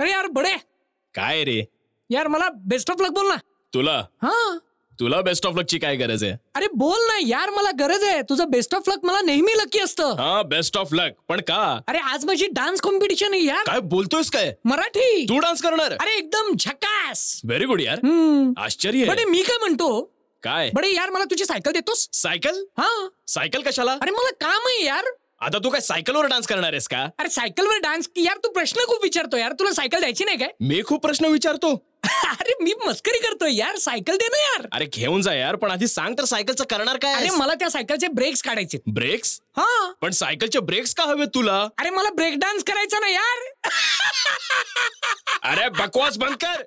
अरे यार बडे काय रे यार मला बेस्ट ऑफ लक बोल ना तुला हा तुला बेस्ट ऑफ लकची काय गरज आहे अरे बोल ना यार मला गरज आहे तुझं बेस्ट ऑफ लक मला नेहमी लकी असतं बेस्ट ऑफ लक पण का अरे आज माझी डान्स कॉम्पिटिशन आहे यार काय बोलतोयस काय मराठी तू डान्स करणार अरे एकदम झकास व्हेरी गुड यार आश्चर्य आहे. बडे मी काय म्हणतो काय बडे यार मला तुझी सायकल देतोस सायकल हा सायकल कशाला अरे मला काम आहे यार आता तू काय सायकलवर डान्स करणार आहेस का अरे सायकलवर डान्स यार तू प्रश्न खूप विचारतो यार तुला सायकल द्यायची नाही काय मी खूप प्रश्न विचारतो अरे मी मस्करी करतोय यार सायकल दे ना यार अरे घेऊन जा यार पण आधी सांग तर सायकलचं करणार काय अरे मला त्या सायकलचे ब्रेक्स काढायचे ब्रेक्स हा पण सायकलचे ब्रेक्स का हवेत तुला अरे मला ब्रेक डान्स करायचा ना यार अरे बकवास बंद कर